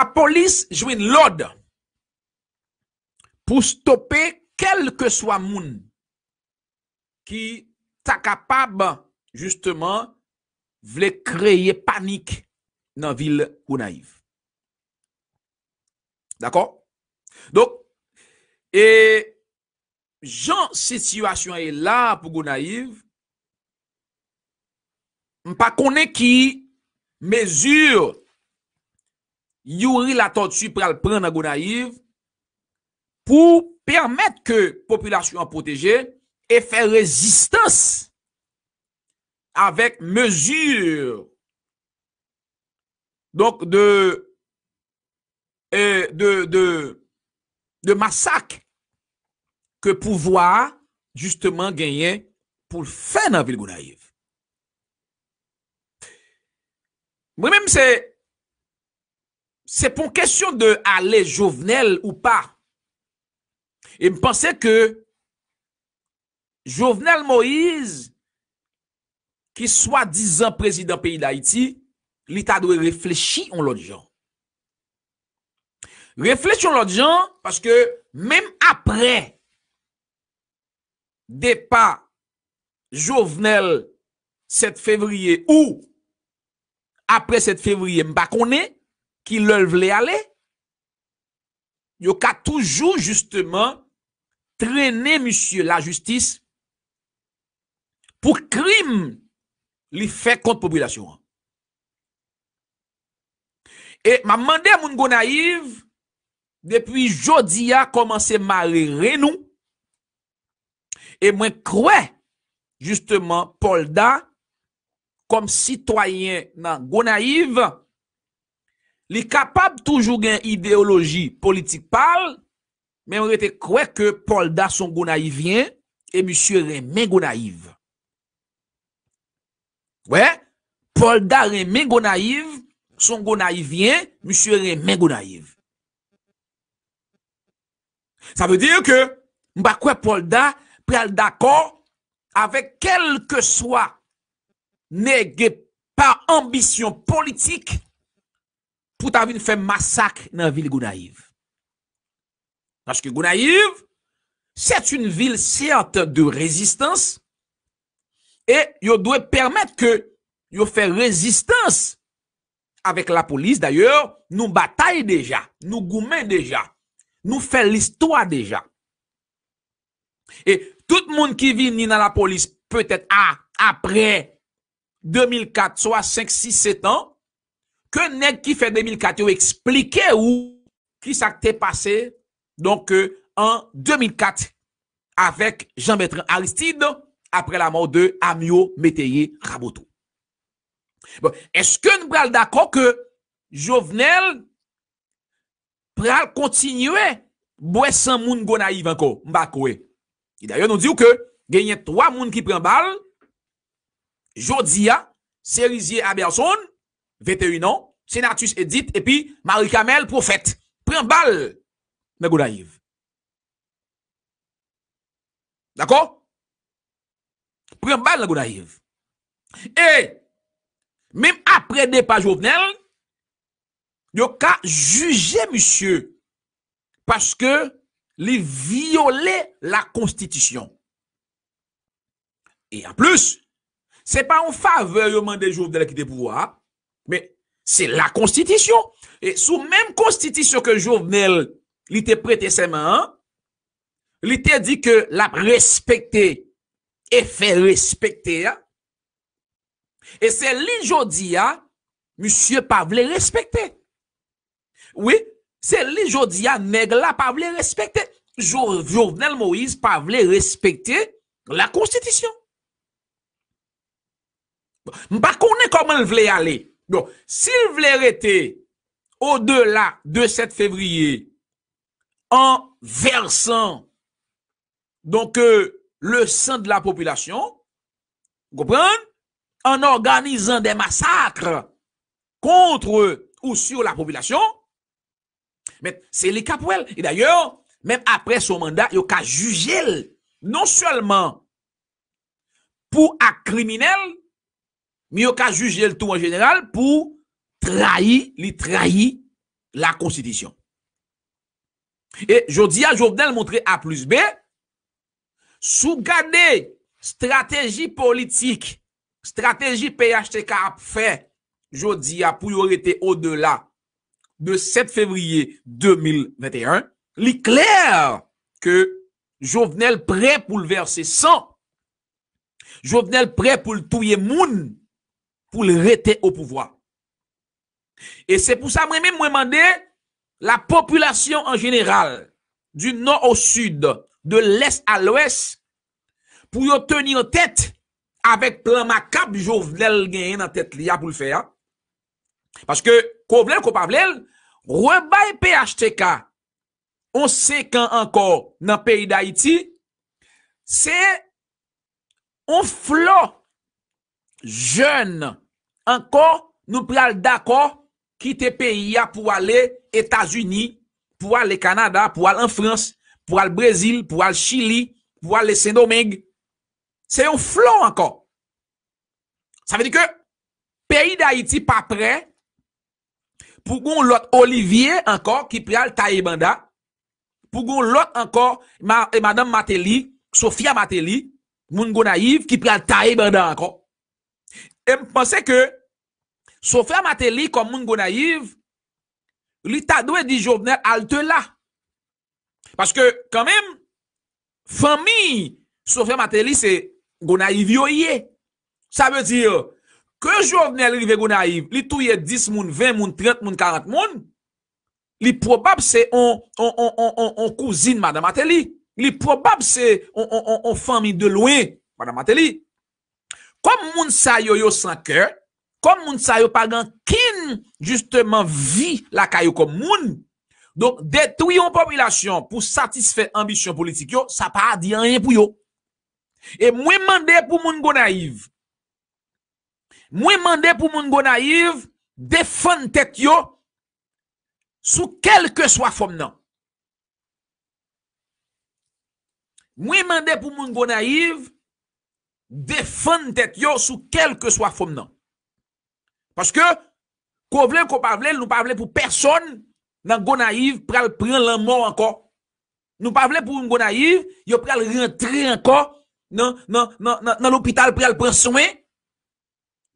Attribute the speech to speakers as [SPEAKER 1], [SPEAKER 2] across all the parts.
[SPEAKER 1] A polis jwen lode pou stope kelke swa moun ki ta kapab justement vle kreye panik nan vil Gounaïf. D'akon? Dok, e jan situasyon e la pou Gounaïf, m pa kone ki mezur... Yuri la tortue le prendre à Goudaïve pour permettre que la population protégée et faire résistance avec mesure donc de euh, de, de, de, massacre que pouvoir justement gagner pour faire dans la ville goudaïve. Moi-même, c'est Se pon kestyon de ale jovenel ou pa, e m'pense ke jovenel Moïse, ki swa dizan prezident peyi da Haiti, li ta do reflechi on l'odjan. Reflechi on l'odjan, paske men apre depa jovenel 7 fevriye ou apre 7 fevriye mba konen, ki lel vle ale, yo ka toujou, justement, trene, misye, la justis, pou krim, li fe kont populasyon. E, ma mande, moun gonaiv, depi jodi a, komanse ma re nou, e mwen kwe, justement, polda, kom sitwayen, nan gonaiv, moun, li kapab toujou gen ideoloji politik pal, men mwete kwe ke polda e son go naivyen, e mwesye ren men go naiv. We, polda ren men go naiv, son go naivyen, mwesye ren men go naiv. Sa ve dir ke, mwa kwe polda, pre al dakon, avek kel ke swa, ne ge pa ambisyon politik, pou ta vin fè massak nan vil Gounaïv. Nanske Gounaïv, sèt un vil sèrt de rezistans, e yo dwe permèt ke yo fè rezistans avèk la polis, d'ayor, nou batay deja, nou goumen deja, nou fè l'istoa deja. E tout moun ki vin ni nan la polis, pwè tèt apre 2004, so a 5, 6, 7 an, Kè nèk ki fè 2004 yo eksplike ou ki sakte pase donk an 2004 avèk Jean-Bertrand Aristide apre la mò de Amio Meteye Raboto. Bon, eske nou pral dako ke Jovenel pral kontinue bwè san moun gwa naiv anko mbakwe. Ki dayon nou di ou ke genyen 3 moun ki pren bal Jodia, Serizier Aberson, 21 an, Senatus Edith epi Marikamel Profet. Pren bal, mè gouda yiv. Dako? Pren bal, mè gouda yiv. E, mèm apre de pa jovnel, yo ka juje misye, paske li viole la konstitisyon. E an plus, se pa an fave yo man de jovnel ki de pou wap, Men, se la konstitisyon. E sou men konstitisyon ke Jouvenel li te prete seman, li te di ke la respekte e fe respekte. E se li jodi ya, monsie pa vle respekte. Oui, se li jodi ya negla pa vle respekte. Jouvenel Moïse pa vle respekte la konstitisyon. Mba konen koman vle ale. Don, s'il vler ete o de la de set fevriye an versan donke le san de la populasyon, an organizan de masakre kontre ou sur la populasyon, met, se li kapwel. E d'ayor, men apre sou mandat, yo ka jujel, non solman pou ak kriminel, mi yo ka juje l tou an general pou trahi, li trahi la konstitisyon. E jodi a, jow vnen l montre A plus B, sou gade strategi politik, strategi PHTK ap fè, jodi a pou yor ete o de la de 7 fevriye 2021, li kler ke jow vnen l pre pou l verse 100, jow vnen l pre pou l touye moun, pou l rete ou pouvoi. E se pou sa mwen men mwen mande, la populasyon an jeneral, du nor ou sud, de l est a l ouest, pou yo teni an tèt, avek plan makab, jo vlel genyen an tèt li a pou l fè ya. Paske, kou vlel, kou pa vlel, rwen baye pHTK, on se kan ankor nan peyi d'Aiti, se, on flot, jen ankon nou pral d'akon ki te peyi ya pou al e Etasuni, pou al e Kanada, pou al en Frans, pou al Brazil, pou al Chili, pou al le Saint-Domingue. Se yon flan ankon. Sa ve di ke peyi d'Haïti pa prè, pou goun lot Olivier ankon ki pral Taibanda, pou goun lot ankon Madame Mateli, Sofia Mateli, moun goun naiv ki pral Taibanda ankon. E m'pense ke, Sofya Mateli kom moun Gonaiv, li ta dwe di Jovenel halte la. Paske, kamem, fami Sofya Mateli se Gonaiv yoye. Sa ve dire, ke Jovenel rive Gonaiv, li touye 10 moun, 20 moun, 30 moun, 40 moun, li probab se on kouzine Mada Mateli. Li probab se on fami de loue Mada Mateli. kom moun sa yo yo sa kèr, kom moun sa yo pa gan kin justement vi la kè yo kom moun, donk detou yon popilasyon pou satisfè ambisyon politik yo, sa pa di an yon pou yo. E mwen mandè pou moun go naiv, mwen mandè pou moun go naiv, defon tet yo sou kelke swa fom nan. Mwen mandè pou moun go naiv, Defende tet yo sou kel ke swa fom nan non. Paske Ko vle, ko pa vle, nou pa vle pou person Nan go naiv pral pran lanman anko Nou pa vle pou m go naiv Yo pral rentre anko Nan l'opital pral pran soumen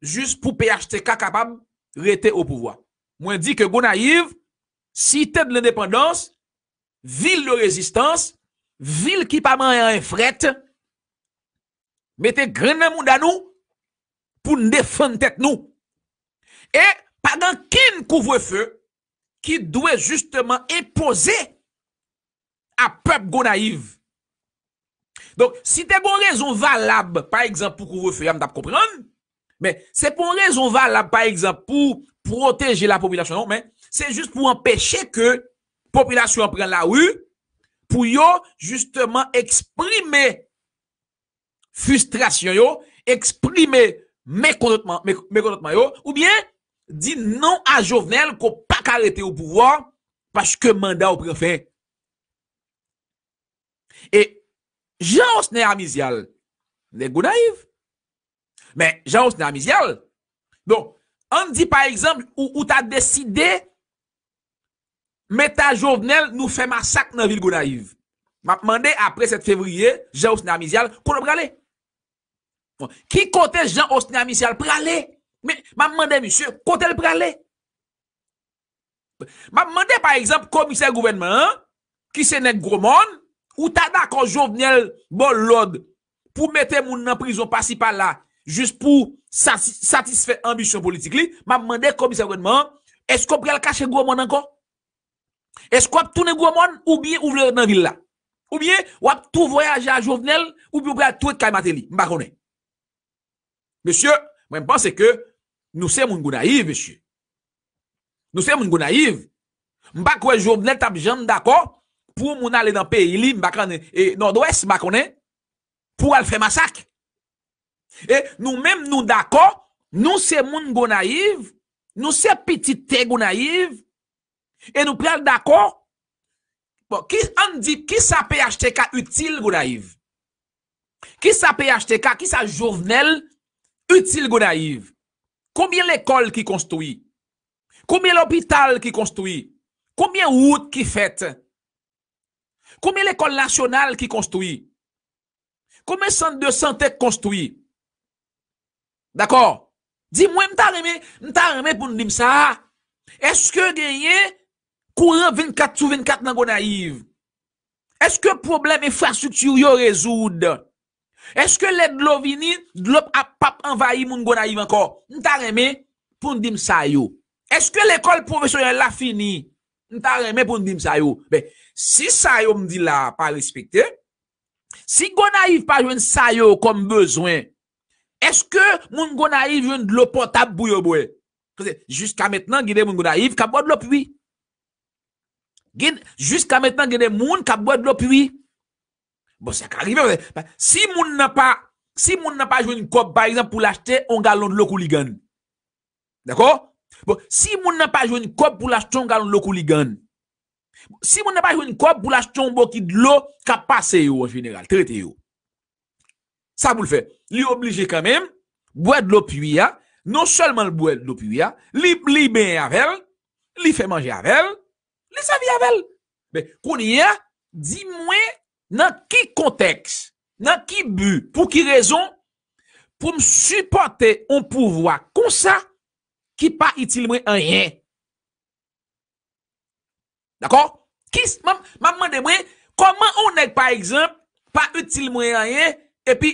[SPEAKER 1] Jus pou PHTK kapab rete ou pouvo Mwen di ke go naiv Si tet l'independans Vil le rezistans Vil ki pa man an enfrette mette kren men moun dan nou pou n defante tek nou. E padan ken kouvrefeu ki dwe justement epose a pep go naiv. Donk si te bon rezon valab, pa ekzamp pou kouvrefeu yam tap kompreman, men se pon rezon valab pa ekzamp pou proteje la popilasyon, men se jist pou empeshe ke popilasyon pren la wu, pou yo justement eksprime. fustrasyon yo, eksprime mekondotman yo, ou bien, di nan a jovenel ko pa karete ou pouvo, pache ke manda ou prefe. E, jans ne amizyal, ne gonaiv, men jans ne amizyal, don, an di par exemple, ou ta deside, me ta jovenel nou fe masak nan vil gonaiv. Man de apre set fevriye, jans ne amizyal, kono brale. Ki kote jan osne amisyal prale? Ma mwande, misyo, kote l prale? Ma mwande, par eksemp, komisyen gouvenman, ki sene gwo moun, ou tada kon jovnel bol lod pou mette moun nan prizon pasi pala jist pou satisfet ambisyon politik li, ma mwande, komisyen gouvenman, esko prel kache gwo moun anko? Esko ap toune gwo moun ou bie ou vle nan villa? Ou bie wap tou voyaje a jovnel ou bie ou bie tou et kaj mateli? Mbakone. Monsye, mwen pense ke nou se moun go naiv, monsye. Nou se moun go naiv. Mbak wè joun net ap jen dako pou moun ale dan pe ili mbak ane, e nord-ouest mbak ane, pou al fe masak. E nou menm nou dako, nou se moun go naiv, nou se pitite go naiv, e nou prel dako, ane di ki sa pe achte ka util go naiv. Ki sa pe achte ka, ki sa joun venel, Util go naiv. Koumye l'ekol ki konstoui? Koumye l'opital ki konstoui? Koumye wout ki fète? Koumye l'ekol nasyonal ki konstoui? Koumye sante de sante ki konstoui? D'akor? Di mwen mta reme? Mta reme pou nou dim sa? Eske genye kouren 24 sou 24 nan go naiv? Eske probleme farsuktyou yo rezoud? Eske lè dlo vini, dlo ap ap envayi moun gonaiv anko? Nta reme pou ndim sayo? Eske l'ekol profesyonel la fini? Nta reme pou ndim sayo? Be, si sayo mdi la pa respikte, si gonaiv pa jwen sayo kom bezwen, eske moun gonaiv jwen dlo potap bouyo bouye? Kose, jiska metnan gine moun gonaiv, kap wad lop wye? Wi. Jiska metnan gine moun, kap wad lop wye? Wi. Bon, se ak arrive, si moun na pa si moun na pa jwen kop, par exemple, pou l'achete, on galon l'okou ligan. D'akor? Bon, si moun na pa jwen kop pou l'acheton, galon l'okou ligan. Bon, si moun na pa jwen kop pou l'acheton, pou l'acheton, pou l'okou ligan, kapase yo, en general, trite yo. Sa pou l'fè. Li oblige kèmèm, bwèd l'okou ligan, non sèlman l'okou ligan, li bè avel, li fè manje avel, li savi avel. Be, konye, di mwen nan ki konteks, nan ki bu, pou ki rezon, pou m supporte on pouvoa konsa, ki pa itilmwe enyen. D'akor? Ki, mam, mam mende mwen, koman ou nek, pa exemple, pa itilmwe enyen, epi,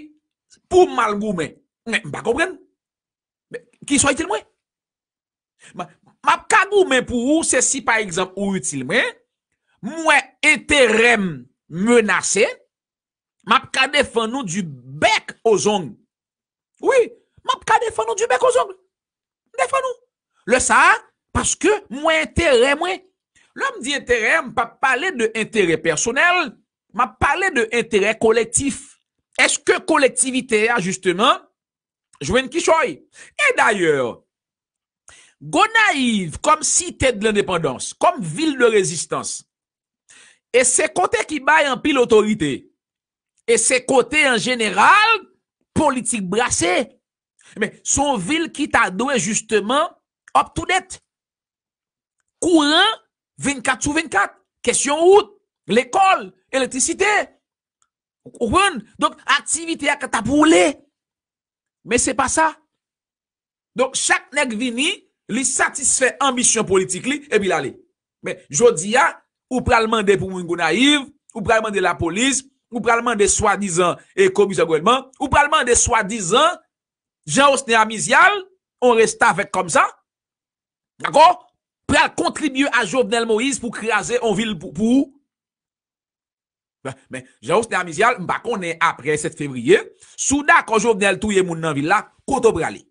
[SPEAKER 1] pou m malgoumen, m pa koubren, ki so itilmwe. Map kagoumen pou ou, se si, pa exemple, ou itilmwe, mwen eterem, Menase, map ka defan nou du bek o zong. Oui, map ka defan nou du bek o zong. Defan nou. Le sa, paske mwen entere mwen. Lò m di entere, m pa pale de entere personel, m pa pale de entere kolektif. Eske kolektivite a, justeman, jwen ki choy. E d'ayor, go naiv, kom si tèd l'independans, kom vil de rezistans, E se kote ki bay an pi l'autorite. E se kote an general, politik brase. Son vil ki ta doye justeman, optou net. Kouren, 24 sou 24. Kesyon ou? L'ekol, elektrisite. Kouren, donk, aktivite a katapou le. Men se pa sa. Donk, chak nek vini, li satisfe ambisyon politik li, e bil ale. Men, jodi a, Ou pral mande pou moun gou naiv, ou pral mande la polis, ou pral mande swadizan e komis yo gwenman, ou pral mande swadizan, javos ne amizyal, on resta vek kom sa, dako, pral kontribye a Jovnel Moïse pou krasen an vil pou ou. Men, javos ne amizyal, mba konen apre 7 febriye, souda kon Jovnel touye moun nan vil la, koto brali.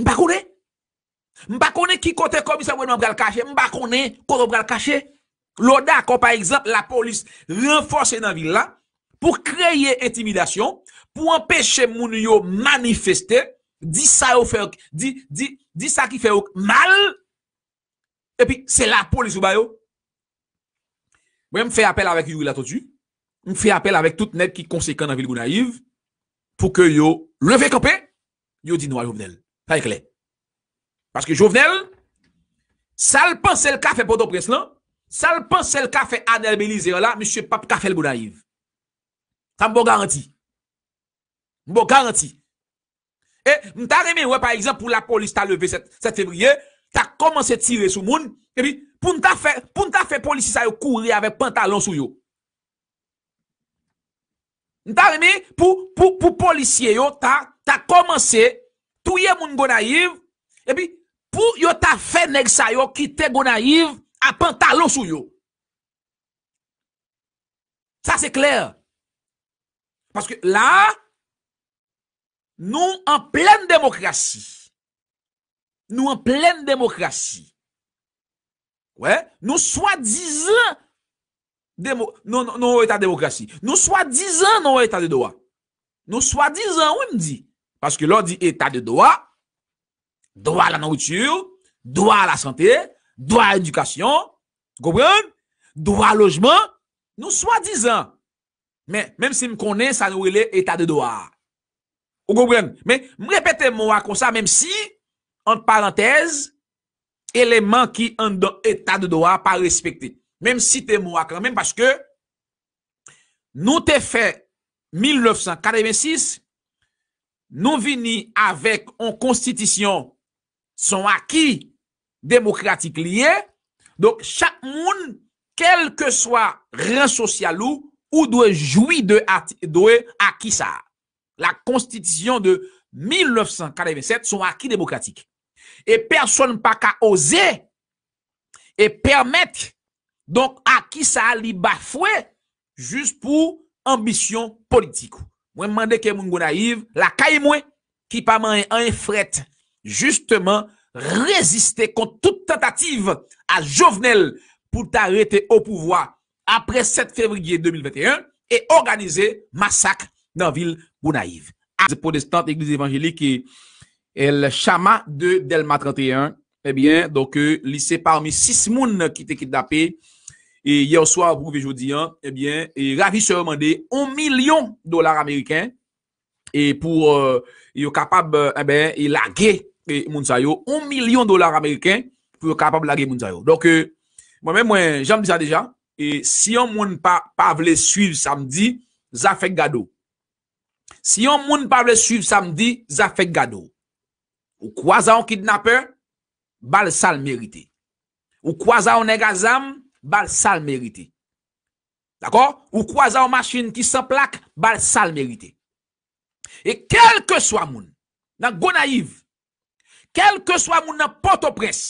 [SPEAKER 1] Mba konen. Mba konen ki kote komisa wè nan bral kache, mba konen konen bral kache. Lò da kon par exemple la polis renforse nan vil la, pou kreye intimidasyon, pou empèche moun yo manifeste, di sa ki fè yo mal, epi se la polis ou bayo. Mwen mfè apel avèk yowil atotu, mfè apel avèk tout net ki konsekwen nan vil gounayiv, pou kè yo revèk apè, yo di nou al yowil, ta yè kè lè. Paske jovenel, sal pan sel kafe podo pres lan, non? sal pan sel kafe anerbilize la, monsie pap kafe l gona yiv. Sa mbo garanti. Mbo garanti. E, mta reme, wè, par exemple, pou la polis ta leve set febriye, ta komanse tire sou moun, e pi, pou nta fe, pou nta fe polisisa yo kouri ave pantalon sou yo. Mta reme, pou, pou, pou polisye yo, ta, ta komanse, touye moun gona yiv, e pi, pou, pou yo ta fè neg sa yo ki te gona yiv apan talon sou yo. Sa se kler. Paske la, nou an plen demokrasi. Nou an plen demokrasi. Ouè, nou swa dizan, non, nou ou non, etat demokrasi. Nou swa dizan nou ou etat de doa. Nou swa dizan, ou non, m di? Paske lò di etat de doa, Dwa la nouritur, dwa la sante, dwa edukasyon, gobrem, dwa lojman, nou swa dizan. Men, menm si m konen sa nou wile etat de doar. Ou gobrem, men m repete m wakon sa menm si, an parantez, eleman ki an do etat de doar pa respekte. Menm si te m wakon, menm paske nou te fe 1946, nou vini avek an konstitisyon, Son aki demokratik liye Donk chak moun Kelke swa ren sosyalou Ou dwe jwi dwe aki sa La konstitisyon de 1947 Son aki demokratik E person pa ka oze E permette Donk aki sa li bafwe Jus pou ambisyon politik Mwen mande ke moun gona yiv La kay mwen Ki pa man en fret justement résister contre toute tentative à Jovenel pour t'arrêter au pouvoir après 7 février 2021 et organiser massacre dans la ville Gounaïve. des protestantes, l'église évangélique et, le Chama de Delma 31, eh bien, donc, euh, parmi six mouns qui étaient kidnappés et hier soir, vous pouvez jeudi, hein, eh bien, et se demandé 1 million de dollars américains et pour, euh, capable, eh bien, il E moun sayo, 1 milyon dolar Ameriken Pwè kapab lage moun sayo Mwen mwen, janm disa deja Si yon moun pa vle suiv samdi Zafek gado Si yon moun pa vle suiv samdi Zafek gado Ou kwa zaon kidnapper Bal sal merite Ou kwa zaon negazam Bal sal merite Ou kwa zaon masin ki sa plak Bal sal merite E kel ke swa moun Nan go naiv kel ke swa moun nan potopres,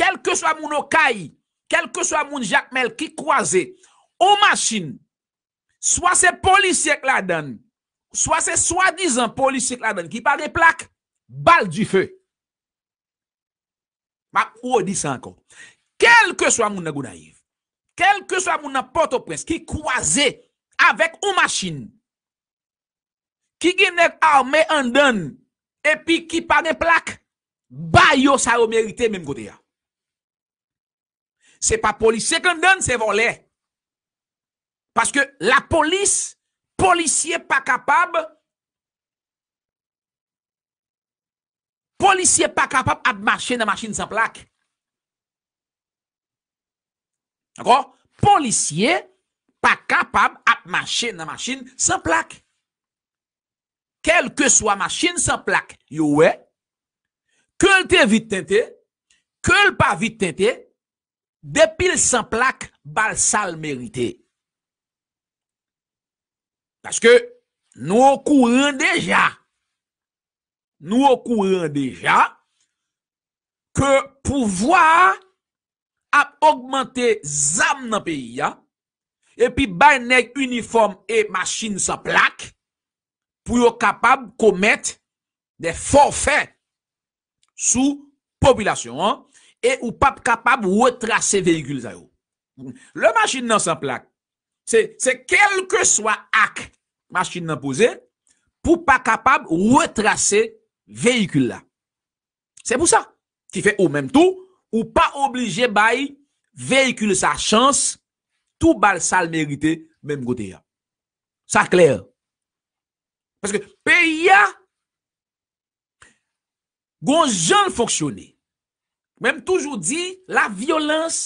[SPEAKER 1] kel ke swa moun nan kay, kel ke swa moun nan jakmel ki kwaze, ou masin, swa se polisye k la dan, swa se swa dizan polisye k la dan, ki pale plak, bal di fe. Mak ou o di san kon. Kel ke swa moun nan gounayiv, kel ke swa moun nan potopres, ki kwaze, avek ou masin, ki genet arme an dan, epi ki pale plak, Bayo sa o merite menm kote ya. Se pa polisye kon don se volè. Paske la polis, polisye pa kapab, polisye pa kapab ap mache nan machine san plak. D'akon? Polisye pa kapab ap mache nan machine san plak. Kel ke swa machine san plak. Yo wey, kèl te vit tente, kèl pa vit tente, depil san plak bal sal merite. Paske nou akouren deja, nou akouren deja, kèl pouvoi ap augmente zan nan peyi ya, epi baynek uniforme e masin san plak, pou yo kapab komet de forfet, sou popilasyon, e ou pap kapab wetrase vehikul zay ou. Le masjid nan sanplak, se kelke swa ak masjid nan pouze, pou pa kapab wetrase vehikul la. Se pou sa, ki fe ou menm tou, ou pa oblije bay vehikul sa chans, tou bal sal merite menm gote ya. Sa kler. Paske pe ya sa Gon joun foksyone. Mèm toujou di, la violans,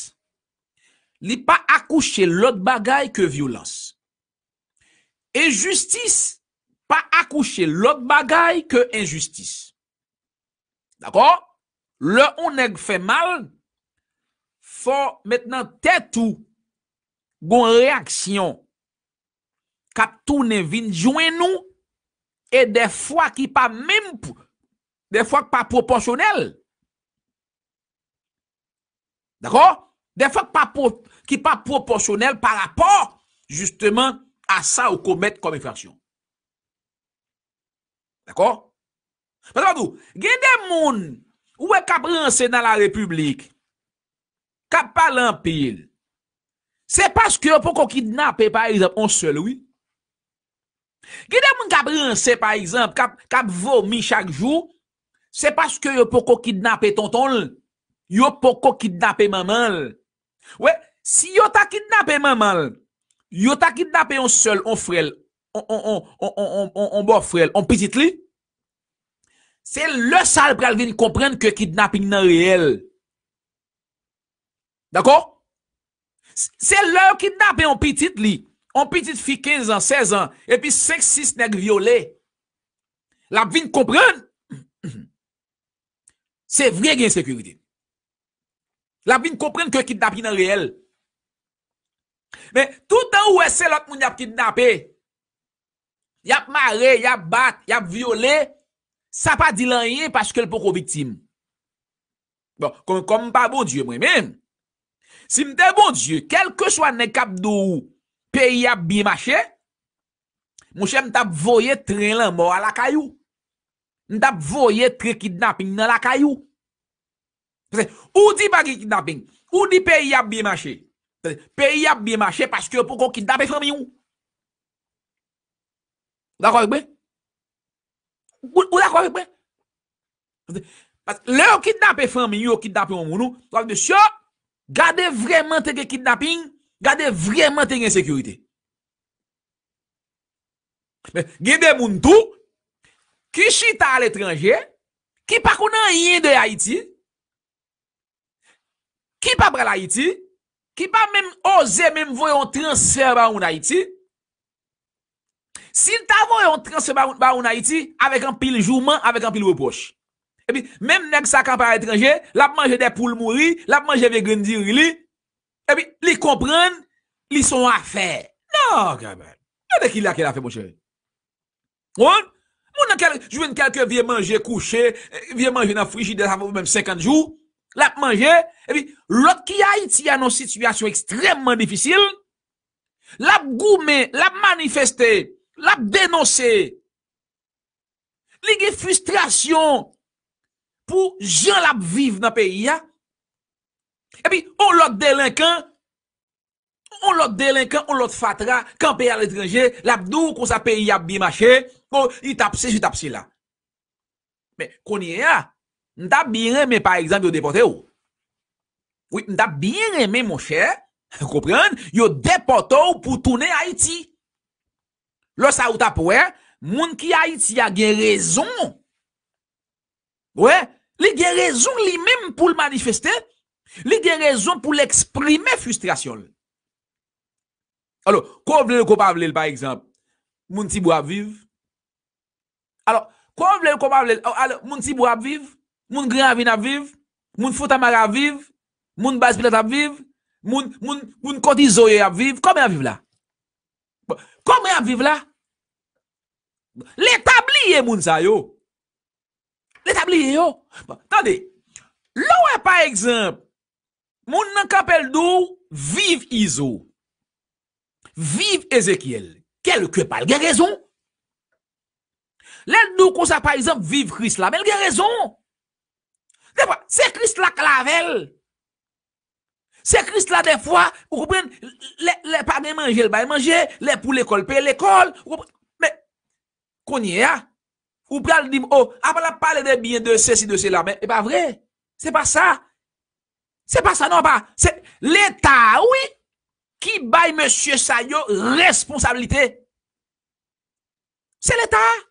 [SPEAKER 1] li pa akouche lòt bagay ke violans. E justis, pa akouche lòt bagay ke enjustis. D'akò? Lò onèk fè mal, fò mètnen tètou, gon reaksyon, kap tou ne vin joun nou, e de fwa ki pa mèm pou de fwa k pa proporsyonel. D'akor? De fwa k pa proporsyonel pa rapor, justeman, a sa ou komet komifasyon. D'akor? Pase pa dou, gen de moun, ou e kap rense nan la republik, kap pa l'ampil, se paske pou kon kidnap e par exemple, on se loui. Gen de moun kap rense par exemple, kap vomi chak jou, Se paske yo poko kidnap e tonton l, yo poko kidnap e maman l. We, si yo ta kidnap e maman l, yo ta kidnap e yon sol, yon frel, yon bo frel, yon pitit li, se le sal pral vin komprende ke kidnap in nan reyel. Dako? Se le yo kidnap e yon pitit li, yon pitit fi 15 an, 16 an, epi 5-6 neg viole. La vin komprende? Se vre gen sekurite. La bin kompren ke kidnap inan reel. Men, tout an ou ese lot moun yap kidnap e. Yap mare, yap bat, yap viole. Sa pa di lanye paske l poko viktim. Bon, kon kom pa bon die mwen men. Si mte bon die, kelke chwa ne kap do ou, peyi yap bi mache, mouche mte ap voye tren lan mou ala kayou. Ndap voye tre kidnaping nan la kayou. Ou di bagi kidnaping? Ou di peyi ap biyemache? Peyi ap biyemache paske yo pou kon kidnaping fami yon. Ou dakwa ekbe? Ou dakwa ekbe? Le yo kidnaping fami yon, yo kidnaping yon mounou. Swa de seyo, gade vreman tege kidnaping, gade vreman tege sekyurite. Gide moun tou, ki chita al etranje, ki pa kounan yin de Haiti, ki pa brel Haiti, ki pa mèm ose mèm voyon transfer ba ou Haiti, si ta voyon transfer ba ou Haiti, avèk an pil jouman, avèk an pil wèpoch. E pi, mèm nèk sa kampa al etranje, lap manje de pou l'mouri, lap manje vè gwendir li, e pi, li komprèn, li son a fè. Nan, kèmen, yon e de ki lakè la fè mò chè. Oon, Moun nan kalke, jwen kalke vie manje kouche, eh, vie manje nan frijide nan moun mèm 50 jou, lap manje, epi lot ki a iti anon situasyon ekstremman difisil, lap goumen, lap manifeste, lap denonse, li ge frustrasyon pou jan lap vive nan peyi ya, epi ou lot delinkan, On lot delinkan, on lot fatra, kampè al etrengè, labdou kon sa peyi yap bi mache, kon, yi tap si, yi tap si la. Mè, kon yè ya, n tap bi remè, par exemple, yo depote ou. Oui, n tap bi remè, mon chè, koupren, yo depote ou pou tounè Haiti. Lò sa ou tap wè, moun ki Haiti ya gen rezon. Wè, li gen rezon li mèm pou lmanifeste, li gen rezon pou l'exprime frustrasyon. alo, kou avlel ou kou avlel, pa ekzamp, moun tibou aviv, alo, kou avlel ou kou avlel, oh, alo, moun tibou aviv, moun granvin aviv, moun fotamara aviv, moun baspilat aviv, moun konti zo yo aviv, kome aviv la? Bon, kome aviv la? le tabliye moun sa yo, le tabliye yo, bon, tande, lowe pa ekzamp, moun nan kapel do, moun viv izo, Viv Ezekiel. Kel ke pal gen rezon? Le nou konsa par exemple viv Chris la. Men gen rezon? Se Chris la ka lavel. Se Chris la de fwa. Ou kou pren le pa menjel bay menjel. Le pou le kolpe le kol. Men konye ya? Ou pren li m o. A pa la pale de bien de se si de se la. Men e pa vre. Se pa sa. Se pa sa nan pa. Se pa sa nan pa. Se pa sa nan pa. Le ta wik. ki bay Monsie Sayo responsabilite. Se l'Etat.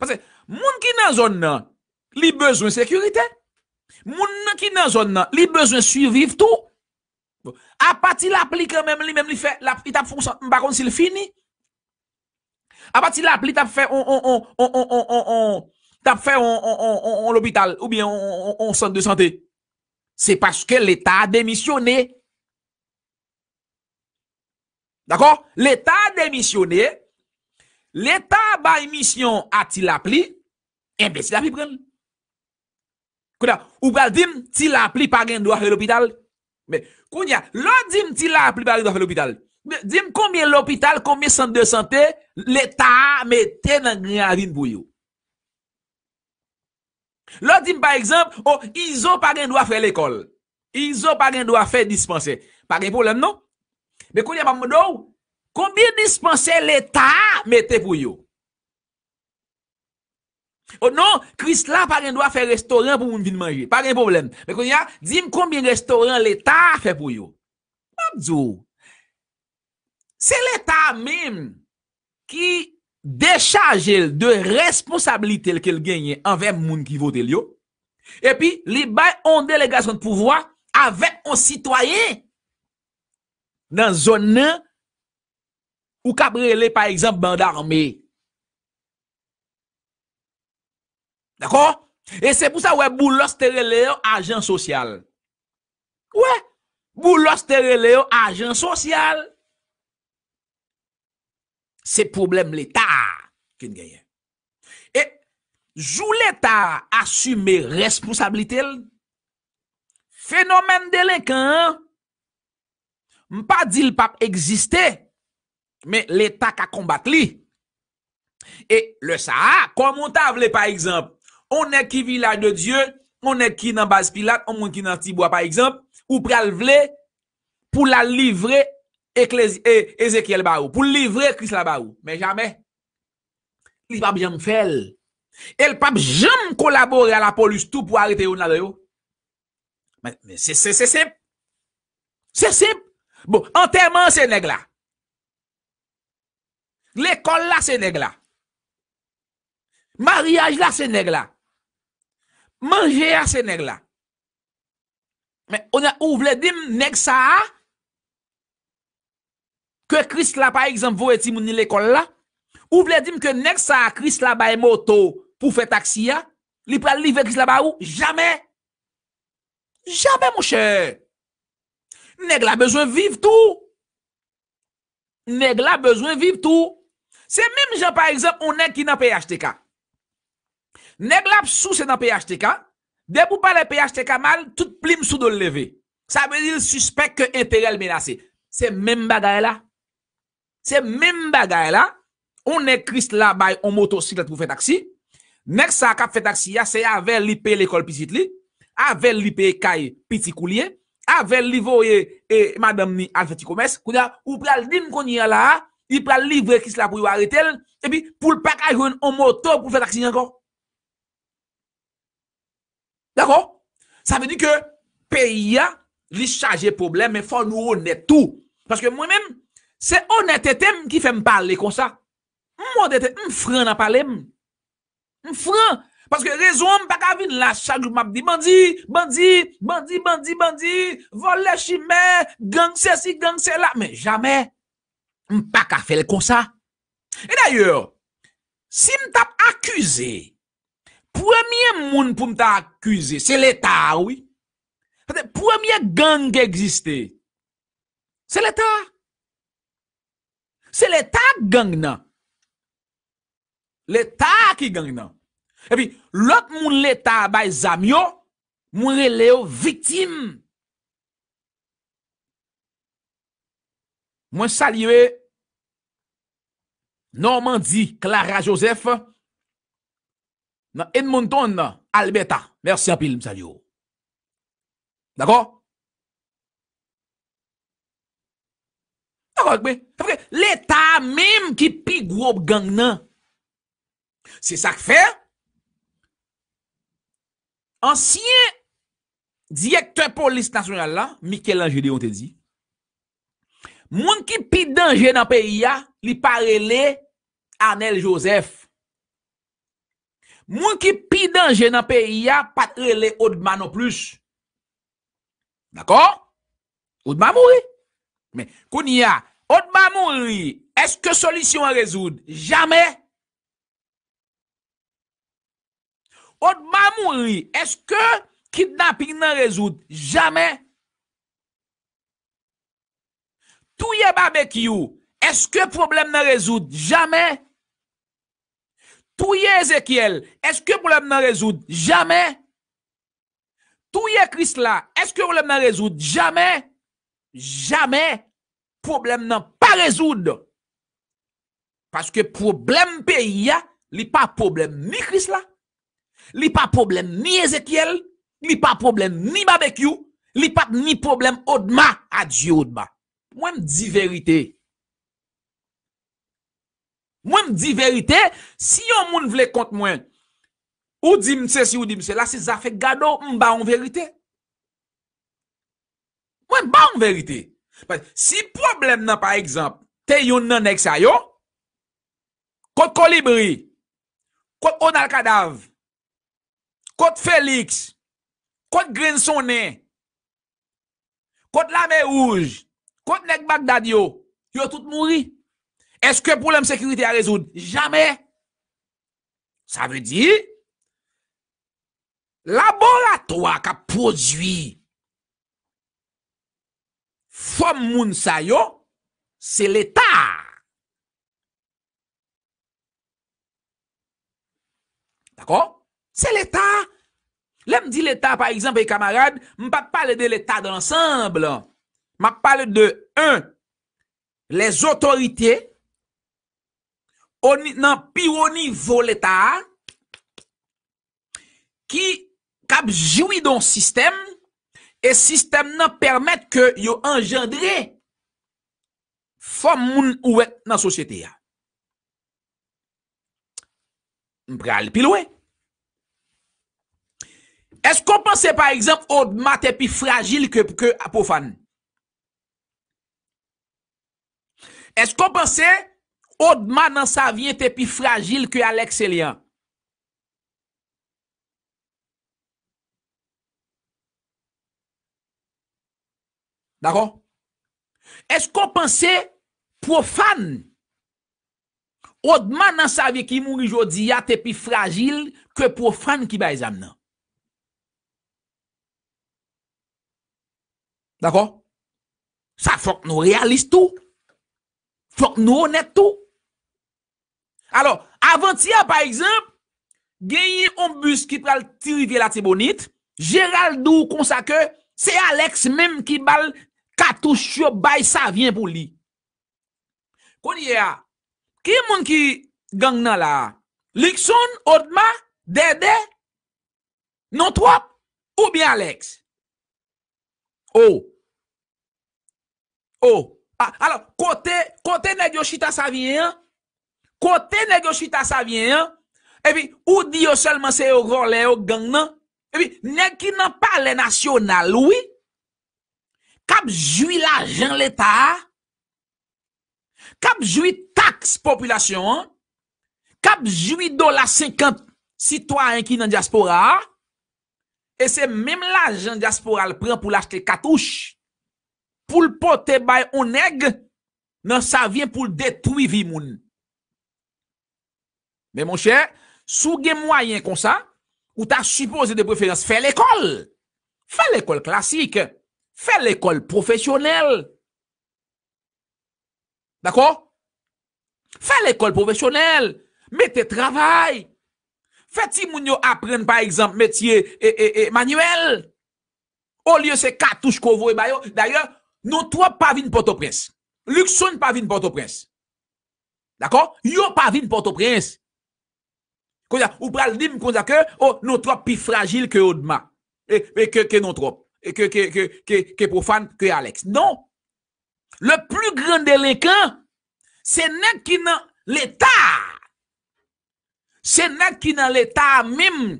[SPEAKER 1] Pase, moun ki nan zon nan, li bezwen sekurite. Moun ki nan zon nan, li bezwen suiviv tou. A pati la pli kem, li menm li fe, la pli tap fon sa, mba kon si l'fini. A pati la pli tap fe, tap fe an l'opital, ou bien an san de sante. Se paske l'Etat demisyone, D'akon? L'Etat demisyonè, l'Etat ba emisyon a ti eh la pli, e mbe ti la pi pren. Kouna, ou pa dim ti la pli pa gen do a fè l'opital? Mbe, kounya, lo dim ti la pli pa gen do a fè l'opital? Dim koumyen l'opital, koumyen sante de sante, l'Etat a me tenan gen avin pou you. Lo dim pa ekzamp, o, i zo pa gen do a fè l'ekol. I zo pa gen do a fè dispensè. Pa gen pou lèm nou? Mwen konye, mwen moun nou, konbien dispense l'Etat mette pou yo? O nou, kris la par en doa fe restaurant pou moun vin manje. Par en problem. Mwen konye, di m konbien restaurant l'Etat fe pou yo? Mwen moun nou, se l'Etat mwen ki dechaje l de responsabilite l ke l genye anve moun ki vote l yo, epi li bay onde legason pouvoi avem an sitwayen nan zon nan ou kabrele pa eksemp band arme. Dako? E se pou sa wè, bou lostere le yo ajen sosyal. Wè, bou lostere le yo ajen sosyal. Se problem l'Etat ki ngeye. E jou l'Etat asume responsabilite l, fenomen delikan an, m pa di l pap egziste, men l etat ka kombat li. E le sa ha, kon moun ta vle, pa ekzamp, on ek ki vilaj de Diyo, on ek ki nan Bas Pilat, on moun e ki nan Tibwa, pa ekzamp, ou pral vle, pou la livre, e, Ezekiel Barou, pou livre Chris Labarou, men jamè. Li pap jan fèl. E l pap jan m kolabore a la polis, tout pou arite yon la deyo. Men se se se sep. Se sep. Bon, anterman se neg la. L'ekol la se neg la. Mariage la se neg la. Mangea se neg la. Men, ou vle dim neg sa a ke kris la pa exemple vou eti mouni l'ekol la? Ou vle dim ke neg sa a kris la ba e moto pou fe taksi ya? Li pral li ve kris la ba ou? Jamen! Jamen mouche! Nèk la bezwen viv tou. Nèk la bezwen viv tou. Se mèm jè par exemple, ou nèk ki nan PHTK. Nèk la psou se nan PHTK. Dè pou pa le PHTK mal, tout plim sou do le leve. Sa mèdil suspect ke intèrel menase. Se mèm bagay la. Se mèm bagay la. Ou nèk krist la bay ou motosikla pou fè taksi. Nèk sa kap fè taksi ya, se avel lipe l'ekol pizit li. Avel lipe kay pizit kou liye. Avel livo e madam ni alfeti koumès. Kou diya, ou pral din konye la ha. I pral livre ki s'la pou yo aretel. E pi pou l'pakajwen o moto pou l'fè taksiyen kon. D'akon? Sa veni ke peyi ya li chaje probleme fò nou honet tou. Paske mwen men, se honet etem ki fè m'pale kon sa. Mwen dete m'fren apalem. M'fren. Mwen dete mwen. Paske rezon, m pa ka vin la chag, m ap di bandi, bandi, bandi, bandi, bandi, vol le chime, gang se si, gang se la, men jame, m pa ka fel kon sa. E daye, si m tap akuse, premye moun pou m tap akuse, se leta, oui. Premye gang egziste, se leta. Se leta gang nan. Leta ki gang nan. Epi, lot moun leta bay zamyon, moun releyo vitim. Moun salyewe Normandi Clara Josef nan Edmonton al-Beta. Mersi apil msalyewo. Dago? Dago ekbe? Tafke leta menm ki pi gwo ap gang nan. Se sak fey? ansyen diyektor polis nasyonal la, Mikel Angeli ontedzi, moun ki pi denje nan periya, li parele Anel Josef. Moun ki pi denje nan periya, patrele Oudmano plus. D'akor? Oudmano moui? Koun ya, Oudmano moui, eske solisyon a rezoud? Jamè? Ot mamouri, eske kidnapping nan rezoud jame? Touye barbecue, eske problem nan rezoud jame? Touye Ezekiel, eske problem nan rezoud jame? Touye Chris la, eske problem nan rezoud jame? Jame, problem nan pa rezoud. Paske problem pe ya, li pa problem ni Chris la. Li pa problem ni Ezekiel, li pa problem ni Babekyou, li pat ni problem odma adji odma. Mwen di verite. Mwen di verite, si yon moun vle kont mwen, ou di mse si ou di mse la, se za fe gado mba on verite. Mwen ba on verite. Si problem nan, pa ekzamp, te yon nan ek sa yo, kwa kolibri, kwa konal kadav, Kote Félix, kote Grensonen, kote Lameouj, kote Nek Bagdad yo, yo tout mouri. Eske poulem sekurite a rezoud? Jamè. Sa ve di, laboratoa ka prodwi. Fom moun sa yo, se l'Etat. D'akon? Se l'Etat, lèm di l'Etat, par exemple, e kamarade, mpa pale de l'Etat d'ensemble. Mpa pale de, un, les otorite nan pironi vo l'Etat ki kapjoui don sistem e sistem nan permèt ke yo engendre fòm moun ouè nan sosyete ya. Mpral pil wè. Es kon pense, par exemple, odman te pi fragil ke pou fan? Es kon pense, odman nan savye te pi fragil ke alekselian? D'akon? Es kon pense, pou fan, odman nan savye ki mouri jodi ya te pi fragil ke pou fan ki bay e zam nan? D'akon? Sa fok nou realistou. Fok nou honetou. Alors, avantia par exemple, genye ombus ki pral tirive la tibonit, geraldou konsake, se Alex menm ki bal katou shiobay sa vyen pou li. Konye a, ki moun ki gang nan la? Likson, Otma, Dede, Non-Trop, ou bien Alex? Ou, oh, O, oh, ah, alo, kote, kote negyo chita sa vyen, kote negyo chita sa vyen, epi, ou diyo selman se yo role yo gang nan, epi, negyo ki nan pale nasyonal, oui, kab jwi la jan l'Etat, kab jwi taks populasyon, kab jwi do la sekant sitwaen ki nan diaspora, e se menm la jan diaspora l'pran pou lache te katouche, pou l'pote bay ou neg, nan sa vyen pou l'detoui vi moun. Men moun chè, sou gen mwayen kon sa, ou ta suppose de preferans, fè l'ekol. Fè l'ekol klasik. Fè l'ekol profesyonel. D'akon? Fè l'ekol profesyonel. Mè te travay. Fè ti moun yo apren, par exemple, mè ti e manuel. Ou liyo se katouj kouvo e bayo. D'ayon, Non trope pa vin Port-au-Prince. Luxon pa vin Port-au-Prince. D'akon? Yo pa vin Port-au-Prince. Ou pral dim konzakè, ou oh, non trope pi fragil ke Oudma. E ke non trope. E ke profan ke Alex. Non. Le plus grand délékant, se nek ki nan l'Etat. Se nek ki nan l'Etat mim.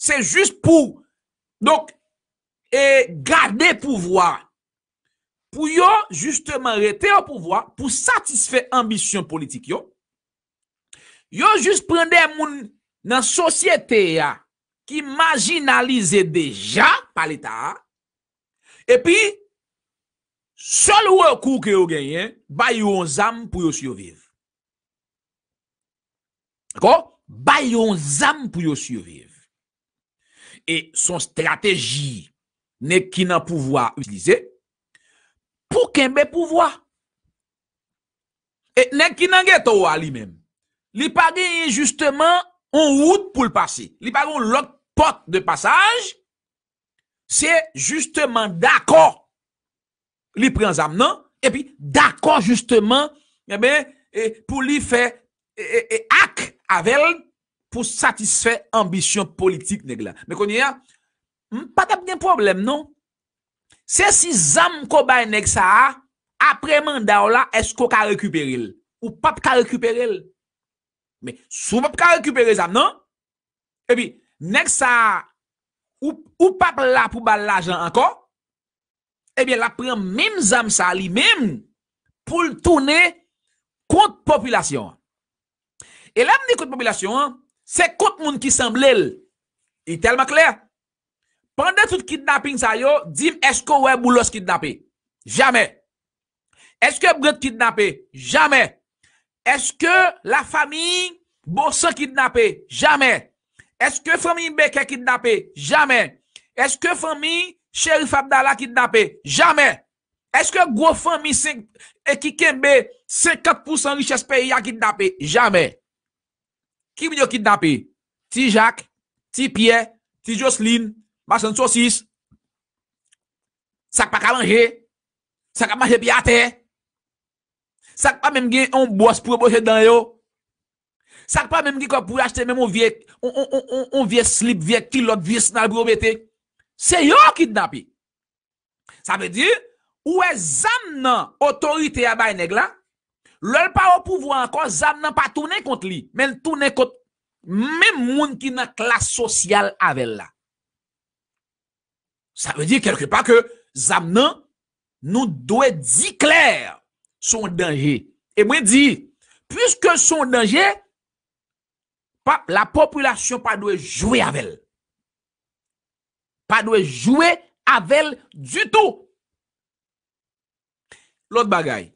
[SPEAKER 1] Se jist pou. Donk, e gade pouvoi. pou yo justement rete yo pouvoi, pou satisfè ambisyon politik yo, yo just prendè moun nan sosyete ya, ki majinalize deja pal eta, e pi sol wè kou kè yo genyen, bay yon zam pou yo syo viv. D'akon? Bay yon zam pou yo syo viv. E son strategi ne ki nan pouvoi utilize, pou kenbe pou vwa. Et nek ki nanget ou a li men. Li pade yon justeman on woud pou l'pase. Li pade yon l'ok pot de passage, se justeman d'akor li prez amnen, et pi d'akor justeman eh eh, pou li fe eh, ak avel pou satisfè ambisyon politik negla. Me konye ya, patap gen problem non? Se si zam ko bay nek sa a, apreman da ou la, esko ka rekuperil? Ou pap ka rekuperil? Me sou pap ka rekuperil zam, nan? E bi, nek sa a, ou pap la pou bay la jan anko? E bi, la preman mim zam sa li mim pou l toune kont popilasyon. E lam di kont popilasyon, se kont moun ki semblil, e telman kler? Pande tout kidnapping sa yo, di m esko wè mou los kidnapping? Jamè. Eske m gèd kidnappé? Jamè. Eske la fami m bòsè kidnappé? Jamè. Eske fami m bè kè kidnappé? Jamè. Eske fami chèri Fabdala kidnappé? Jamè. Eske m gò fami sè kèm bè 54% richès pè yè kidnappé? Jamè. Kim yò kidnappé? Ti Jacques, ti Pierre, ti Jocelyne, Masan sosis, sak pa kalanje, sak pa manje pi ate, sak pa menm gen yon bos pou yon bose dan yo, sak pa menm gen pou yon vye slip vye kilot vis nan yon brobe te, se yon ki dna pi. Sa pe di, ou e zam nan otorite a bay neg la, lel pa ou pou vwa an kon zam nan pa toune kont li, men toune kont menm moun ki nan klas sosyal avel la. Sa ve di kelke pa ke zam nan nou doye di kler son denje. E mwen di, pwiske son denje, la popolasyon pa doye jwe avel. Pa doye jwe avel du tou. Lot bagay.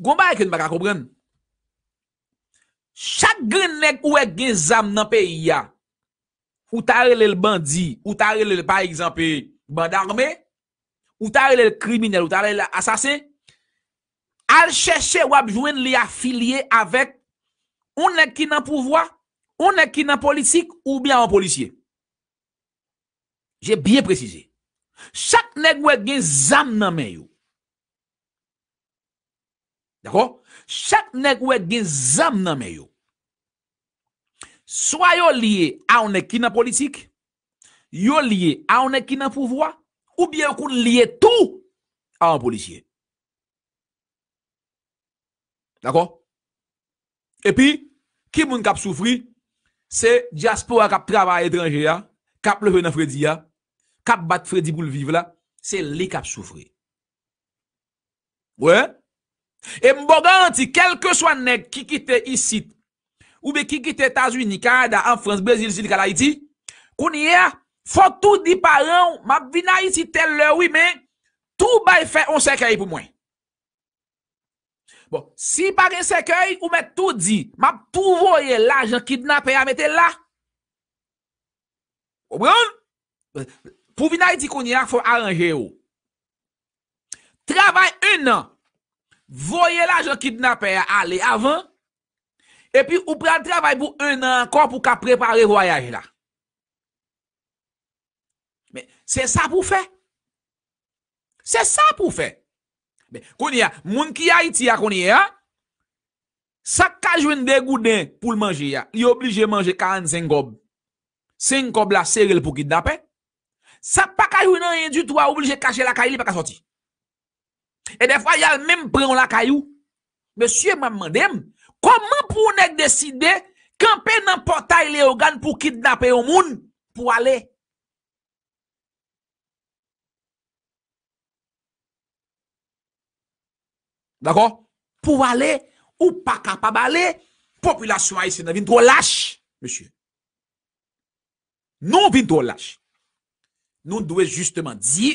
[SPEAKER 1] Goumbay ke nou baka koubren. Chak genek ou e gen zam nan peyi ya. Ou ta re lè l bandi, ou ta re l, par exemple, band arme, ou ta re l kriminel, ou ta re l asase, al chèche wabjouen li afilye avèk, ou nèk ki nan pouvoi, ou nèk ki nan politik, ou byan an policye. Jè biè presize. Chèk nèk wèk gen zam nan men yo. D'akò? Chèk nèk wèk gen zam nan men yo. Soa yo liye a onek ki nan politik, yo liye a onek ki nan pouvoa, ou byen kou liye tou a un polisye. Dako? E pi, ki moun kap soufri, se jaspo a kap travay etranje ya, kap levene fredi ya, kap bat fredi pou lviv la, se li kap soufri. We? E mboga an ti, kelke swan nek ki kite isit, ou be ki kit etat zwi ni Kanada, an Frans, Brezil, Zili, Kalaiti, konye, fò tou di paran, mab vinay ti tel lè wimen, tou bay fè on sekèy pou mwen. Bon, si bagen sekèy, ou mè tou di, mab tou voye l'ajan ki dnape ya metel la. Obran? Pou vinay ti konye, fò aranje yo. Travay un nan, voye l'ajan ki dnape ya ale avan, E pi ou pran travay pou 1 nan ankor pou ka prepare voyaj la. Se sa pou fe. Se sa pou fe. Kouni ya, moun ki ya iti ya kouni ya. Sa kajwen degou den pou l manje ya. Li oblije manje 45 gobe. 5 gobe la seril pou ki dapen. Sa pa kajwen nan yon du to a oblije kache la kayou li pa ka soti. E defa yal menm preon la kayou. Besye mamman dem. Koman pou ou nek deside Kampen nan portay le ogan Pou kidnap e yo moun Pou ale Dako Pou ale ou pa kapab ale Populasyon a ese nan vint wou lache Mesye Nou vint wou lache Nou dwe justement di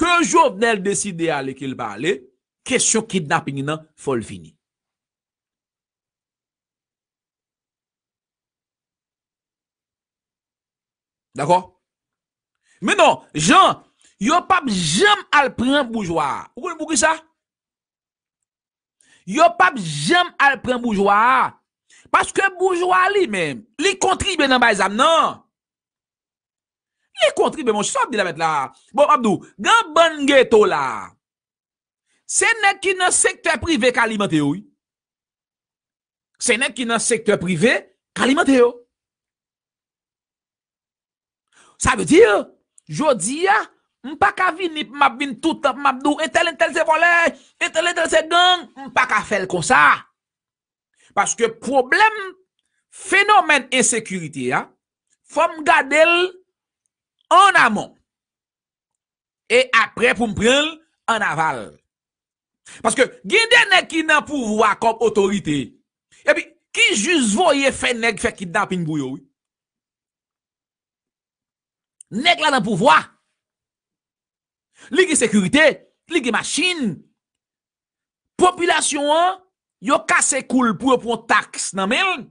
[SPEAKER 1] Ke jou vnel deside Ale ki l pa ale Kesyon kidnap ni nan fol vini D'akor? Menon, jan, yo pap jem al pren boujwa. O kon pou ki sa? Yo pap jem al pren boujwa. Paske boujwa li men, li kontribe nan bay zam nan. Li kontribe, monsho ap di la met la. Bon, ap do, gan ban gheto la. Se ne ki nan sektor prive kalimante ou. Se ne ki nan sektor prive kalimante ou. Oh. Sa ve dir, jo di ya, mpa ka vinip mabin toutan mabdou, etel entel se vole, etel entel se gang, mpa ka fel kon sa. Paske problem, fenomen ensekurity ya, fòm gade l en amon, e apre pou mpre l en aval. Paske ginde nek ki nan pouvo akop otorite, e pi ki juz vo ye fè neg fè ki dapin bouyo wè. Nèk la nan pouvoi. Ligi sekurite, ligi masjin. Popilasyon an, yo kasekoul pou yo pon taks nan men.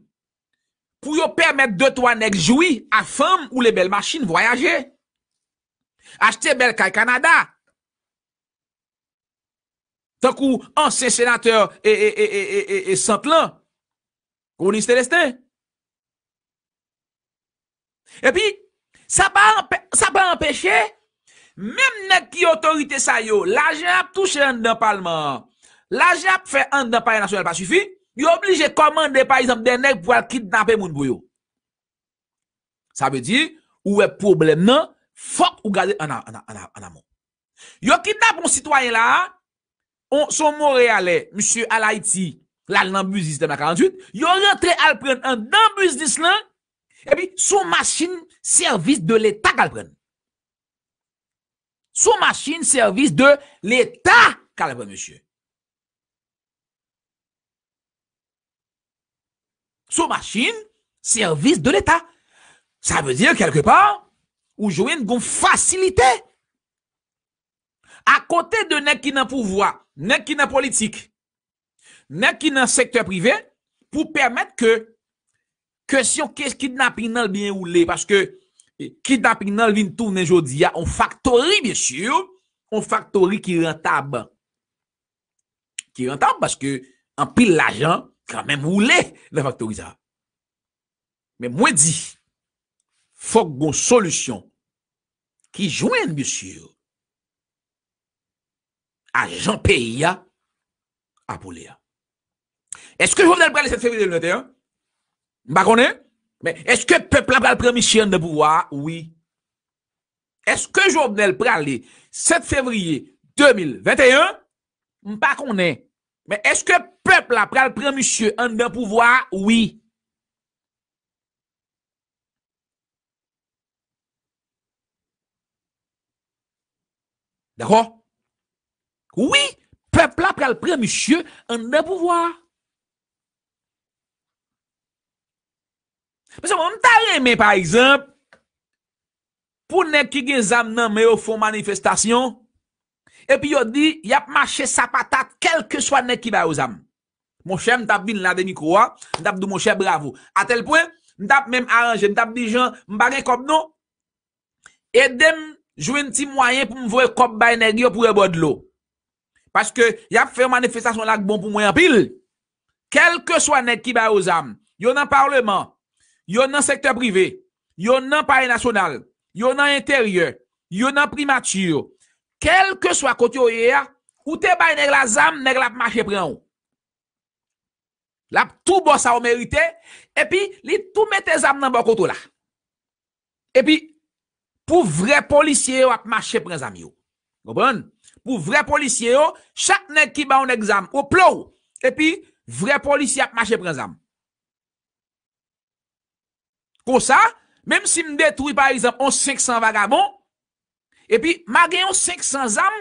[SPEAKER 1] Pou yo permèt de to anèk joui a fèm ou le bel masjin voyajè. Achte bel kaj Kanada. Fèk ou ansè senatèr e e e e e e, e sènt lan. Kouni sè lèstè. E pi, Sa pa empèche, mèm nèk ki otorite sa yo, la jè ap touche an dè palman, la jè ap fè an dè palman nasyonel pasifi, yo oblige komande par exemple dè nèk pou al kidnapè moun bouyo. Sa pe di, ouè problem nan, fòk ou gade an amon. Yo kidnap moun sitwayen la, son morè alè, msè al-Haïti, yo rentre al pren an dèmbus dislan, Ebi, sou machin servis de l'Etat, kalbren. Sou machin servis de l'Etat, kalbren, monsye. Sou machin servis de l'Etat. Sa ve dire, kelke par, oujouen goun fasilite. A kote de nek ki nan pouvoi, nek ki nan politik, nek ki nan sektor prive, pou permette ke Kèsyon kès ki dna pinan l biyen oule. Paskè eh, ki dna pinan l vin tounen jodi ya. On faktori, biensyur. On faktori ki rentab. Ki rentab paskè an pil la jan. Kran men mwoule. Nan faktori zan. Men mwen di. Fok goun solusyon. Ki jwen, biensyur. A jan peyi ya. A pou le ya. Eskè jwen vèl bralè sè te fè vide oule mwen te yon? Mais est-ce que peuple pris le premier monsieur en de pouvoir Oui. Est-ce que Jovenel Pralé, 7 février 2021? Mais est-ce que peuple pris le premier monsieur en de pouvoir Oui. D'accord? Oui, peuple a pris le premier monsieur en de pouvoir. Mwen seman, mwen ta reme par exemple, pou nek ki gen zam nan me yo foun manifestasyon, epi yo di, yap mache sa patat, kelke swan nek ki bayo zam. Mwen chè, mwen tap vin la de mikro a, mwen tap dou mwen chè bravo. A tel pwen, mwen tap menm aranje, mwen tap di jan mbage kop nou, edem jouen ti mwayen pou mvwe kop baye negi yo pou rebo de lo. Paske yap fè manifestasyon lak bon pou mwen apil, kelke swan nek ki bayo zam, yo nan parleman, Yon nan sektor prive, yon nan pari nasyonal, yon nan interye, yon nan primatiyo. Kelke swa koti yo ye a, ou te bay neg la zam neg la ap mache pren an ou. La ap tou bosa ou merite, e pi li tou mete zam nan bako to la. E pi pou vre polisye yo ap mache pren zam yo. Gopon? Pou vre polisye yo, chak neg ki ba ou neg zam. Ou plou. E pi vre polisye yo ap mache pren zam. Mèm si m detroui bon, par exemple On 500 vagabond E pi ma gen yon 500 am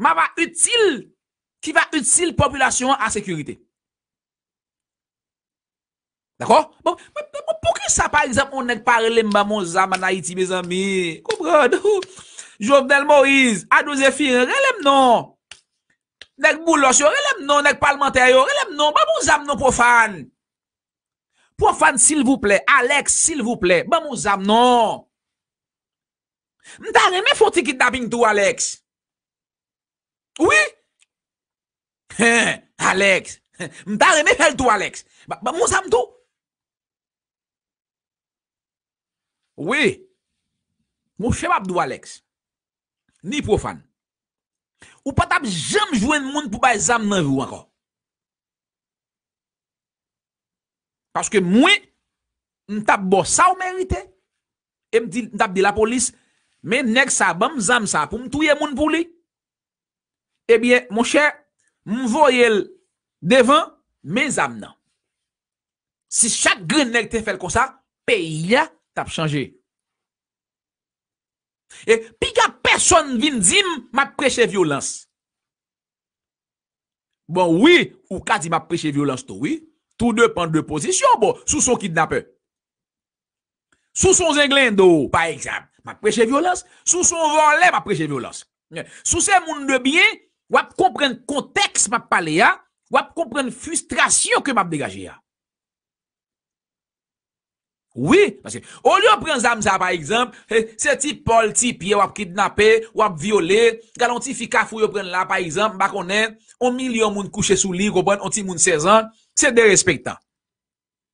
[SPEAKER 1] Ma va utile Ki va utile population an sekurite D'akor Mèm pouke sa par exemple On ek parle mba moun zam an ha iti mè zami Koubrad Jovdel Moïse Adouze Fir Rè lèm non Rè lèm non Rè lèm non Mèm moun bon, zam non profan Profan, s'il vous plè. Alex, s'il vous plè. Ba bon, mou zam nan. Mta remè foti ki dabin tou, Alex. Oui. Alex. Mta remè fel tou, Alex. Ba mou zam tou. Oui. Mou chebab tou, Alex. Ni profan. Ou patab jem jwen moun pou bay zam nan vou anko. Paske mwen, mwen tap bo sa ou merite? E mwen tap di la polis, mwen nek sa bam zam sa pou mwen touye moun pou li? Ebyen, mwen che, mwen voyel devan, mwen zam nan. Si chak gren nek te fel kon sa, peya tap chanje. E pi ka person vin zim, mwen ap preche violans. Bon, wii, ou kazi mwen ap preche violans to wii. Tou dè pan dè posisyon, bo, sou son kidnape. Sou son zenglèn do, pa ekzamp, ma preche violans, sou son volè, ma preche violans. Sou se moun dè biye, wap kompren konteks ma pale ya, wap kompren frustrasyon ke map degaje ya. Ou li yo pren zamza, pa ekzamp, se ti pol, ti piye, wap kidnape, wap viole, galon ti fika fou yo pren la, pa ekzamp, bak onen, on milion moun kouche sou li, ko bon, on ti moun sezan, Se de respectan.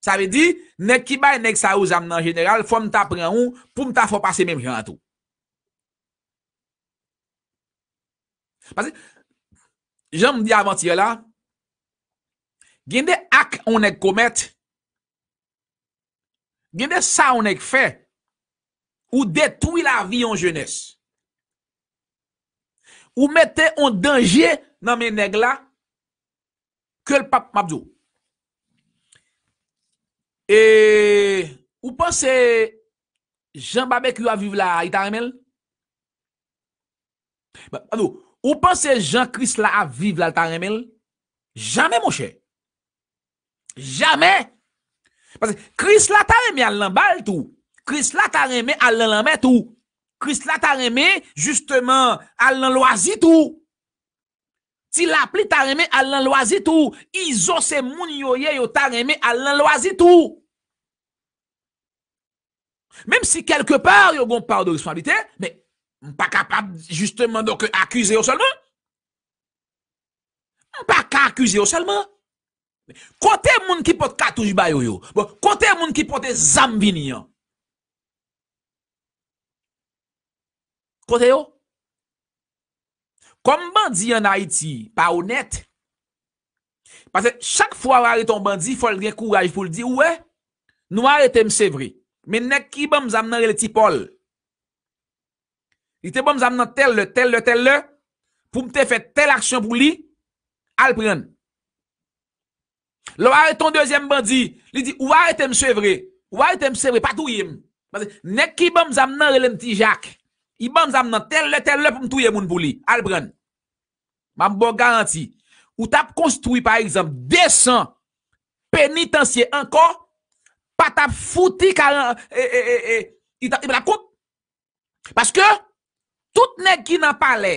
[SPEAKER 1] Sa ve di, nek kibay nek sa ou zam nan jeneral, fwa mta pran ou, pou mta fwa pase menm jenato. Pase, jen mdi avanti yo la, gen de ak on nek komet, gen de sa on nek fe, ou detoui la vi yon jenese. Ou mette yon denje nan men neg la, ke l pap mabzou. E, ou panse Jean Babek yo aviv la itaremel? Ou panse Jean-Christ la aviv la itaremel? Jamè mò chè! Jamè! Panse, Christ la atareme al nan bal tou! Christ la atareme al nan lamè tou! Christ la atareme, justement, al nan loazi tou! Si la pli tan reme al nan loazi tou. I zo se moun yo ye yo tan reme al nan loazi tou. Mem si kelke par yo gon pa ou de responsabilite. Men, m pa kapab justeman doke akuse yo selman. M pa ka akuse yo selman. Kote moun ki pot katouj bayo yo. Bon, kote moun ki pot e zanm vini yo. Kote yo. Kom bandi yon ha iti, pa ou net. Pase chak fwa ware ton bandi, fol gen kouraj pou l di, ouwe, nou ware te msevri. Men nek ki bom zamenan re le ti pol. Li te bom zamenan tel le, tel le, tel le, pou mte fwe tel aksyon pou li, al pren. Lou ware ton dezyen bandi, li di, ouware te msevri, ouware te msevri, patou yim. Pase nek ki bom zamenan re le ti jak. Iman zam nan tel le tel le pou mtouye moun voulie. Albran. Mam bon garanti. Ou tap konstoui par exemple 200 penitensye anko. Pa tap fouti karan. E eh, e eh, e eh, e. Iman la kout. Paske. Tout nek ki nan pale.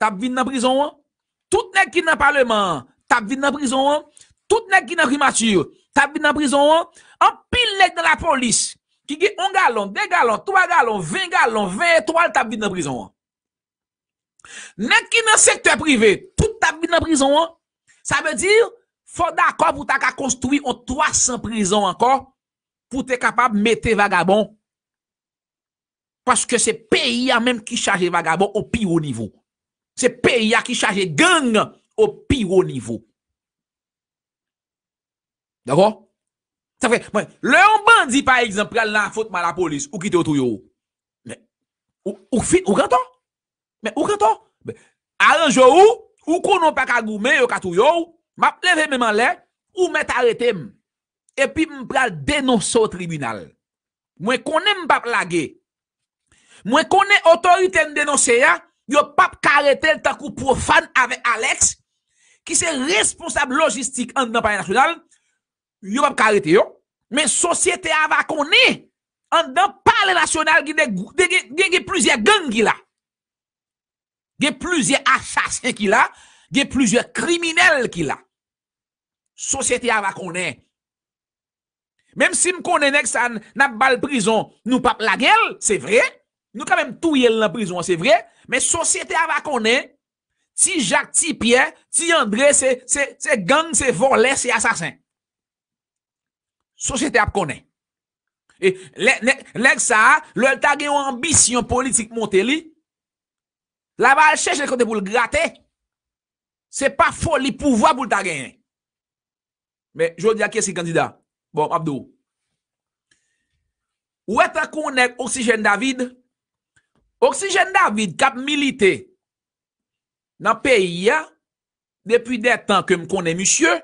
[SPEAKER 1] Tap vin nan prizon an. Tout nek ki nan pale man. Tap vin nan prizon an. Tout nek ki nan rimature. Tap vin nan prizon an. An pil nek nan la polis. Ki gen 1 galon, 2 galon, 3 galon, 20 galon, 20 etoal tabi nan prizon an. Nèk ki nan sektè privè, tout tabi nan prizon an. Sa mè dir, fò d'akò pou ta ka konstoui an 300 prizon ankò. Pou te kapab mète vagabon. Paske se peyi a mèm ki chaje vagabon o piw o nivou. Se peyi a ki chaje gang an o piw o nivou. D'akò? Sè fè, mwen, lè yon bandi pa exemple, lè nan fote man la polis, ou kite ou tou yow. Mwen, ou fit, ou kanto? Mwen, ou kanto? Mwen, aranjou ou, ou konon pa ka goume, ou ka tou yow, map leve mèman lè, ou mè t'aretèm. Epi mwen pral denoso tribunal. Mwen konè mwen pap lage. Mwen konè otorite mwen denose ya, yo pap karetèl takou profan avè Alex, ki se responsab logistik an dè nan panye nasyonal, yon pap karite yo, men sosyete avakone, an dan pale nasyonal, gen gen plusye gang ki la, gen plusye asasen ki la, gen plusye kriminel ki la, sosyete avakone, menm si m konen ek san, nap bal prizon, nou pap la gel, se vre, nou kamem tou yel la prizon, se vre, men sosyete avakone, ti Jacques, ti Pierre, ti André, se gang, se voler, se asasen, Sosyete ap konen. E lèk sa, lèk ta gen yon ambisyon politik montè li. La bal chèche lèk kontè pou l'gratè. Se pa fol li pouvoi pou l'ta gen. Mè, jò di a kè si kandida. Bon, ap dou. Ou e ta konen oksijen David? Oksijen David kap milite nan peyi ya. Depi detan ke m konen mysye.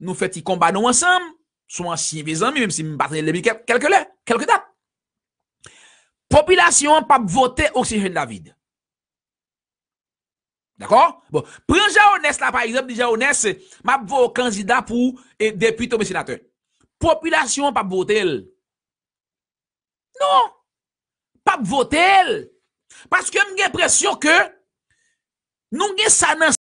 [SPEAKER 1] Nou fèt yi komban nou ansam. Souman si vizan, mi mèm si mèm paten lèbi, kelke lè, kelke dap. Popilasyon pa bvote oxigen David. D'akor? Bon, pren jè ou nès la, par exemple, di jè ou nès, mèm vò kanzida pou deput ou mèm senatè. Popilasyon pa bvote el. Non! Pa bvote el! Paske mèm gè presyon ke, nou gè sanan,